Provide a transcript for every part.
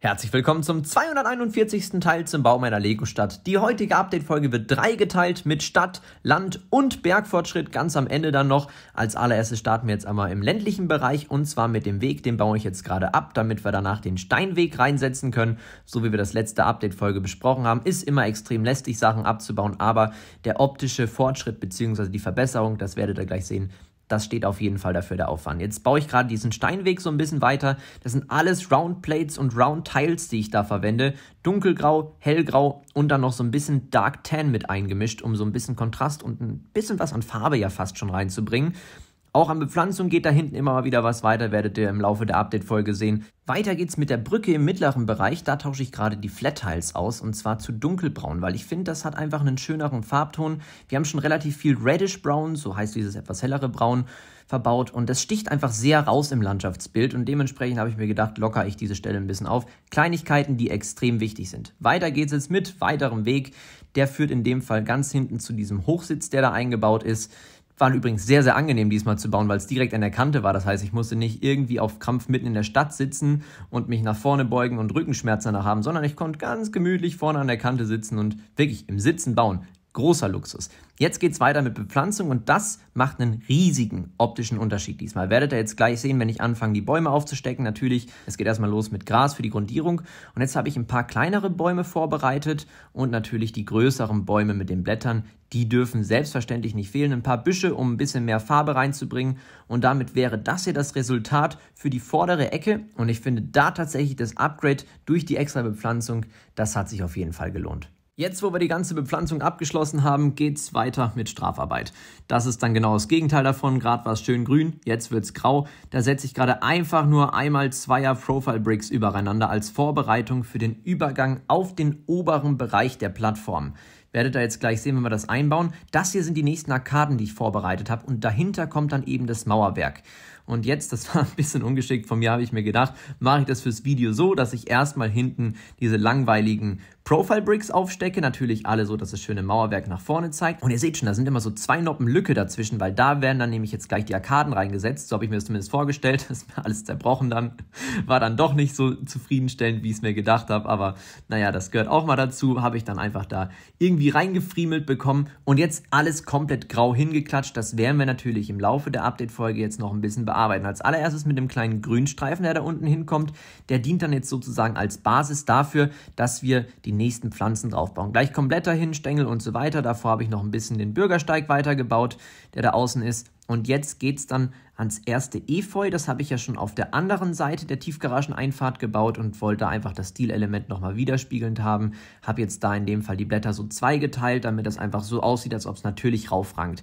Herzlich willkommen zum 241. Teil zum Bau meiner Lego-Stadt. Die heutige Update-Folge wird dreigeteilt mit Stadt, Land und Bergfortschritt. Ganz am Ende dann noch. Als allererstes starten wir jetzt einmal im ländlichen Bereich und zwar mit dem Weg. Den baue ich jetzt gerade ab, damit wir danach den Steinweg reinsetzen können. So wie wir das letzte Update-Folge besprochen haben, ist immer extrem lästig, Sachen abzubauen, aber der optische Fortschritt bzw. die Verbesserung, das werdet ihr gleich sehen, das steht auf jeden Fall dafür der Aufwand. Jetzt baue ich gerade diesen Steinweg so ein bisschen weiter. Das sind alles Round Plates und Round Tiles, die ich da verwende. Dunkelgrau, hellgrau und dann noch so ein bisschen Dark Tan mit eingemischt, um so ein bisschen Kontrast und ein bisschen was an Farbe ja fast schon reinzubringen. Auch an Bepflanzung geht da hinten immer mal wieder was weiter, werdet ihr im Laufe der Update-Folge sehen. Weiter geht's mit der Brücke im mittleren Bereich. Da tausche ich gerade die Flat-Tiles aus und zwar zu dunkelbraun, weil ich finde, das hat einfach einen schöneren Farbton. Wir haben schon relativ viel Reddish-Brown, so heißt dieses etwas hellere Braun, verbaut und das sticht einfach sehr raus im Landschaftsbild und dementsprechend habe ich mir gedacht, locker ich diese Stelle ein bisschen auf. Kleinigkeiten, die extrem wichtig sind. Weiter geht's jetzt mit weiterem Weg. Der führt in dem Fall ganz hinten zu diesem Hochsitz, der da eingebaut ist. Waren übrigens sehr, sehr angenehm diesmal zu bauen, weil es direkt an der Kante war. Das heißt, ich musste nicht irgendwie auf Krampf mitten in der Stadt sitzen und mich nach vorne beugen und Rückenschmerzen danach haben, sondern ich konnte ganz gemütlich vorne an der Kante sitzen und wirklich im Sitzen bauen. Großer Luxus. Jetzt geht es weiter mit Bepflanzung und das macht einen riesigen optischen Unterschied diesmal. Werdet ihr jetzt gleich sehen, wenn ich anfange, die Bäume aufzustecken. Natürlich, es geht erstmal los mit Gras für die Grundierung. Und jetzt habe ich ein paar kleinere Bäume vorbereitet und natürlich die größeren Bäume mit den Blättern. Die dürfen selbstverständlich nicht fehlen. Ein paar Büsche, um ein bisschen mehr Farbe reinzubringen. Und damit wäre das hier das Resultat für die vordere Ecke. Und ich finde da tatsächlich das Upgrade durch die extra Bepflanzung, das hat sich auf jeden Fall gelohnt. Jetzt, wo wir die ganze Bepflanzung abgeschlossen haben, geht's weiter mit Strafarbeit. Das ist dann genau das Gegenteil davon. Gerade war es schön grün, jetzt wird's grau. Da setze ich gerade einfach nur einmal zweier Profile Bricks übereinander als Vorbereitung für den Übergang auf den oberen Bereich der Plattform. Werdet ihr jetzt gleich sehen, wenn wir das einbauen. Das hier sind die nächsten Arkaden, die ich vorbereitet habe und dahinter kommt dann eben das Mauerwerk. Und jetzt, das war ein bisschen ungeschickt von mir, habe ich mir gedacht, mache ich das fürs Video so, dass ich erstmal hinten diese langweiligen Profile Bricks aufstecke. Natürlich alle so, dass das schöne Mauerwerk nach vorne zeigt. Und ihr seht schon, da sind immer so zwei Noppen Lücke dazwischen, weil da werden dann nämlich jetzt gleich die Arkaden reingesetzt. So habe ich mir das zumindest vorgestellt. Das ist mir alles zerbrochen dann. War dann doch nicht so zufriedenstellend, wie ich es mir gedacht habe. Aber naja, das gehört auch mal dazu. Habe ich dann einfach da irgendwie reingefriemelt bekommen. Und jetzt alles komplett grau hingeklatscht. Das werden wir natürlich im Laufe der Update-Folge jetzt noch ein bisschen bearbeiten arbeiten. Als allererstes mit dem kleinen Grünstreifen, der da unten hinkommt. Der dient dann jetzt sozusagen als Basis dafür, dass wir die nächsten Pflanzen draufbauen. Gleich kommen Blätter hin, Stängel und so weiter. Davor habe ich noch ein bisschen den Bürgersteig weitergebaut, der da außen ist. Und jetzt geht es dann ans erste Efeu. Das habe ich ja schon auf der anderen Seite der Tiefgarageneinfahrt gebaut und wollte einfach das Stilelement nochmal widerspiegelnd haben. Habe jetzt da in dem Fall die Blätter so zweigeteilt, damit das einfach so aussieht, als ob es natürlich raufrankt.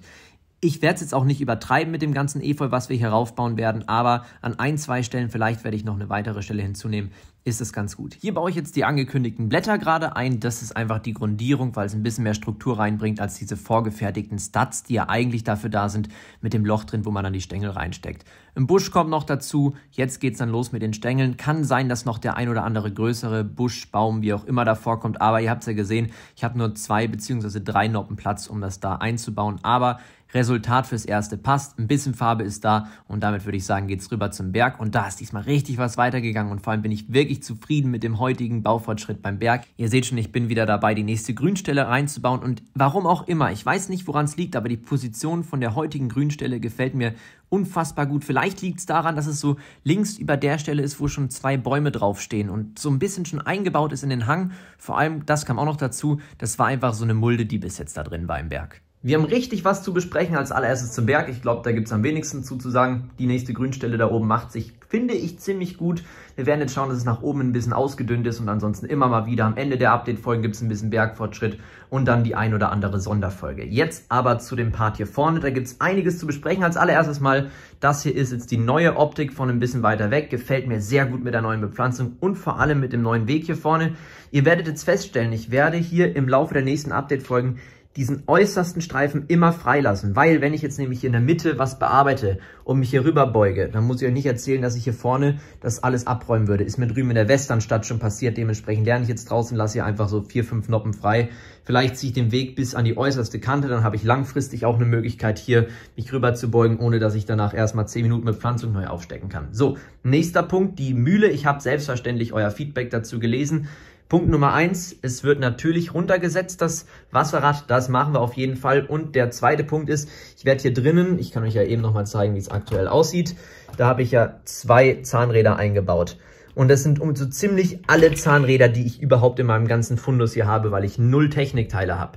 Ich werde es jetzt auch nicht übertreiben mit dem ganzen Efeu, was wir hier raufbauen werden, aber an ein, zwei Stellen vielleicht werde ich noch eine weitere Stelle hinzunehmen, ist es ganz gut. Hier baue ich jetzt die angekündigten Blätter gerade ein. Das ist einfach die Grundierung, weil es ein bisschen mehr Struktur reinbringt als diese vorgefertigten Studs, die ja eigentlich dafür da sind, mit dem Loch drin, wo man dann die Stängel reinsteckt. Im Busch kommt noch dazu, jetzt geht es dann los mit den Stängeln. Kann sein, dass noch der ein oder andere größere Busch, Baum, wie auch immer davor kommt, aber ihr habt es ja gesehen, ich habe nur zwei bzw. drei Noppen Platz, um das da einzubauen, aber Resultat fürs erste passt, ein bisschen Farbe ist da und damit würde ich sagen, geht es rüber zum Berg und da ist diesmal richtig was weitergegangen und vor allem bin ich wirklich wirklich zufrieden mit dem heutigen Baufortschritt beim Berg. Ihr seht schon, ich bin wieder dabei, die nächste Grünstelle reinzubauen und warum auch immer. Ich weiß nicht, woran es liegt, aber die Position von der heutigen Grünstelle gefällt mir unfassbar gut. Vielleicht liegt es daran, dass es so links über der Stelle ist, wo schon zwei Bäume draufstehen und so ein bisschen schon eingebaut ist in den Hang. Vor allem, das kam auch noch dazu, das war einfach so eine Mulde, die bis jetzt da drin war im Berg. Wir haben richtig was zu besprechen. Als allererstes zum Berg. Ich glaube, da gibt es am wenigsten zuzusagen. Die nächste Grünstelle da oben macht sich, finde ich, ziemlich gut. Wir werden jetzt schauen, dass es nach oben ein bisschen ausgedünnt ist und ansonsten immer mal wieder am Ende der Update-Folgen gibt es ein bisschen Bergfortschritt und dann die ein oder andere Sonderfolge. Jetzt aber zu dem Part hier vorne. Da gibt es einiges zu besprechen. Als allererstes mal, das hier ist jetzt die neue Optik von ein bisschen weiter weg. Gefällt mir sehr gut mit der neuen Bepflanzung und vor allem mit dem neuen Weg hier vorne. Ihr werdet jetzt feststellen, ich werde hier im Laufe der nächsten Update-Folgen diesen äußersten Streifen immer freilassen, weil wenn ich jetzt nämlich hier in der Mitte was bearbeite und mich hier rüber beuge, dann muss ich euch nicht erzählen, dass ich hier vorne das alles abräumen würde. Ist mir drüben in der Westernstadt schon passiert, dementsprechend lerne ich jetzt draußen, lasse hier einfach so vier, fünf Noppen frei. Vielleicht ziehe ich den Weg bis an die äußerste Kante, dann habe ich langfristig auch eine Möglichkeit hier mich rüber zu beugen, ohne dass ich danach erstmal zehn Minuten mit Pflanzung neu aufstecken kann. So, nächster Punkt, die Mühle. Ich habe selbstverständlich euer Feedback dazu gelesen. Punkt Nummer eins, es wird natürlich runtergesetzt, das Wasserrad, das machen wir auf jeden Fall. Und der zweite Punkt ist, ich werde hier drinnen, ich kann euch ja eben nochmal zeigen, wie es aktuell aussieht, da habe ich ja zwei Zahnräder eingebaut. Und das sind um so ziemlich alle Zahnräder, die ich überhaupt in meinem ganzen Fundus hier habe, weil ich null Technikteile habe.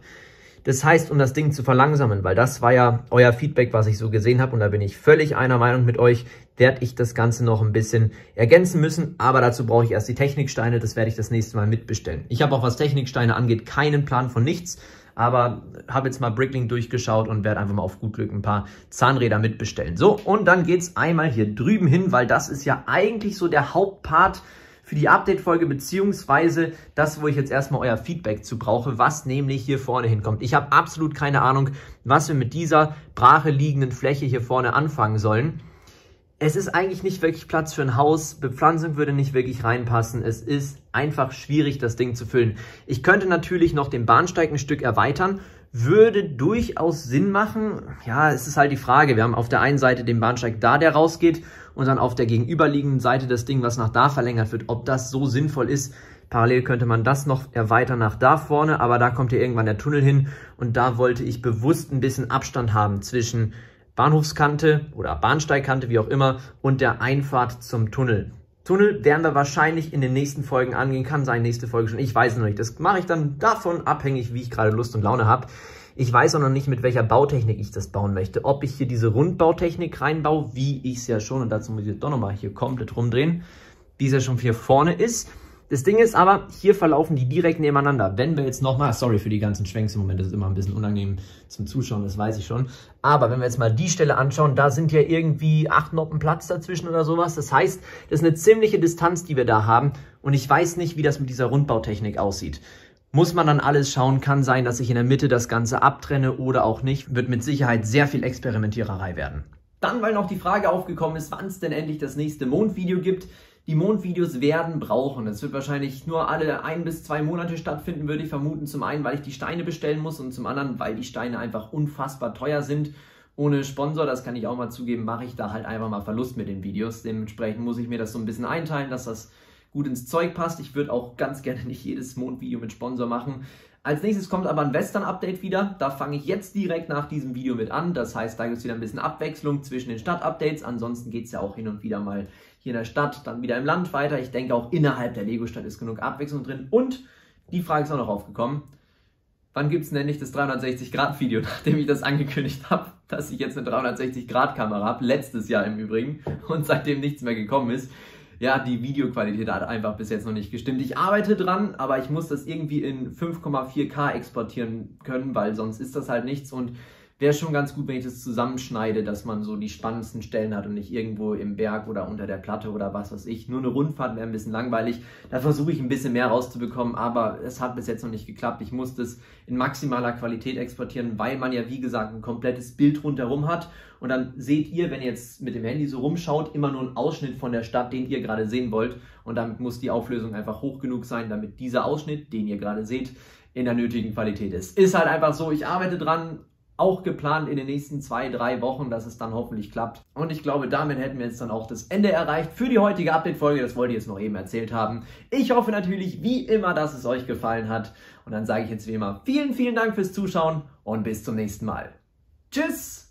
Das heißt, um das Ding zu verlangsamen, weil das war ja euer Feedback, was ich so gesehen habe und da bin ich völlig einer Meinung mit euch, werde ich das Ganze noch ein bisschen ergänzen müssen, aber dazu brauche ich erst die Techniksteine, das werde ich das nächste Mal mitbestellen. Ich habe auch, was Techniksteine angeht, keinen Plan von nichts, aber habe jetzt mal Brickling durchgeschaut und werde einfach mal auf gut Glück ein paar Zahnräder mitbestellen. So, und dann geht's einmal hier drüben hin, weil das ist ja eigentlich so der Hauptpart, für die Update-Folge, beziehungsweise das, wo ich jetzt erstmal euer Feedback zu brauche, was nämlich hier vorne hinkommt. Ich habe absolut keine Ahnung, was wir mit dieser brache liegenden Fläche hier vorne anfangen sollen. Es ist eigentlich nicht wirklich Platz für ein Haus, Bepflanzung würde nicht wirklich reinpassen, es ist einfach schwierig, das Ding zu füllen. Ich könnte natürlich noch den Bahnsteig ein Stück erweitern würde durchaus Sinn machen. Ja, es ist halt die Frage. Wir haben auf der einen Seite den Bahnsteig da, der rausgeht, und dann auf der gegenüberliegenden Seite das Ding, was nach da verlängert wird. Ob das so sinnvoll ist, Parallel könnte man das noch erweitern nach da vorne, aber da kommt ja irgendwann der Tunnel hin und da wollte ich bewusst ein bisschen Abstand haben zwischen Bahnhofskante oder Bahnsteigkante, wie auch immer, und der Einfahrt zum Tunnel. Tunnel werden wir wahrscheinlich in den nächsten Folgen angehen. Kann sein, nächste Folge schon. Ich weiß noch nicht. Das mache ich dann davon abhängig, wie ich gerade Lust und Laune habe. Ich weiß auch noch nicht, mit welcher Bautechnik ich das bauen möchte. Ob ich hier diese Rundbautechnik reinbaue, wie ich es ja schon, und dazu muss ich jetzt doch nochmal hier komplett rumdrehen, wie es ja schon hier vorne ist das Ding ist aber, hier verlaufen die direkt nebeneinander. Wenn wir jetzt nochmal, sorry für die ganzen Schwenks im Moment, das ist immer ein bisschen unangenehm zum Zuschauen, das weiß ich schon. Aber wenn wir jetzt mal die Stelle anschauen, da sind ja irgendwie acht Noppen Platz dazwischen oder sowas. Das heißt, das ist eine ziemliche Distanz, die wir da haben. Und ich weiß nicht, wie das mit dieser Rundbautechnik aussieht. Muss man dann alles schauen, kann sein, dass ich in der Mitte das Ganze abtrenne oder auch nicht. Wird mit Sicherheit sehr viel Experimentiererei werden. Dann, weil noch die Frage aufgekommen ist, wann es denn endlich das nächste Mondvideo gibt. Die Mondvideos werden brauchen. Es wird wahrscheinlich nur alle ein bis zwei Monate stattfinden, würde ich vermuten. Zum einen, weil ich die Steine bestellen muss und zum anderen, weil die Steine einfach unfassbar teuer sind. Ohne Sponsor, das kann ich auch mal zugeben, mache ich da halt einfach mal Verlust mit den Videos. Dementsprechend muss ich mir das so ein bisschen einteilen, dass das gut ins Zeug passt. Ich würde auch ganz gerne nicht jedes Mondvideo mit Sponsor machen. Als nächstes kommt aber ein Western-Update wieder. Da fange ich jetzt direkt nach diesem Video mit an. Das heißt, da gibt es wieder ein bisschen Abwechslung zwischen den Stadt-Updates. Ansonsten geht es ja auch hin und wieder mal hier in der Stadt, dann wieder im Land weiter. Ich denke, auch innerhalb der Lego-Stadt ist genug Abwechslung drin. Und die Frage ist auch noch aufgekommen. Wann gibt es denn endlich das 360-Grad-Video, nachdem ich das angekündigt habe, dass ich jetzt eine 360-Grad-Kamera habe, letztes Jahr im Übrigen, und seitdem nichts mehr gekommen ist? Ja, die Videoqualität hat einfach bis jetzt noch nicht gestimmt. Ich arbeite dran, aber ich muss das irgendwie in 5,4K exportieren können, weil sonst ist das halt nichts und wäre schon ganz gut, wenn ich das zusammenschneide, dass man so die spannendsten Stellen hat und nicht irgendwo im Berg oder unter der Platte oder was weiß ich. Nur eine Rundfahrt wäre ein bisschen langweilig. Da versuche ich ein bisschen mehr rauszubekommen, aber es hat bis jetzt noch nicht geklappt. Ich muss das in maximaler Qualität exportieren, weil man ja, wie gesagt, ein komplettes Bild rundherum hat. Und dann seht ihr, wenn ihr jetzt mit dem Handy so rumschaut, immer nur einen Ausschnitt von der Stadt, den ihr gerade sehen wollt. Und damit muss die Auflösung einfach hoch genug sein, damit dieser Ausschnitt, den ihr gerade seht, in der nötigen Qualität ist. Ist halt einfach so, ich arbeite dran, auch geplant in den nächsten zwei, drei Wochen, dass es dann hoffentlich klappt. Und ich glaube, damit hätten wir jetzt dann auch das Ende erreicht für die heutige Update-Folge. Das wollte ich jetzt noch eben erzählt haben. Ich hoffe natürlich wie immer, dass es euch gefallen hat. Und dann sage ich jetzt wie immer vielen, vielen Dank fürs Zuschauen und bis zum nächsten Mal. Tschüss!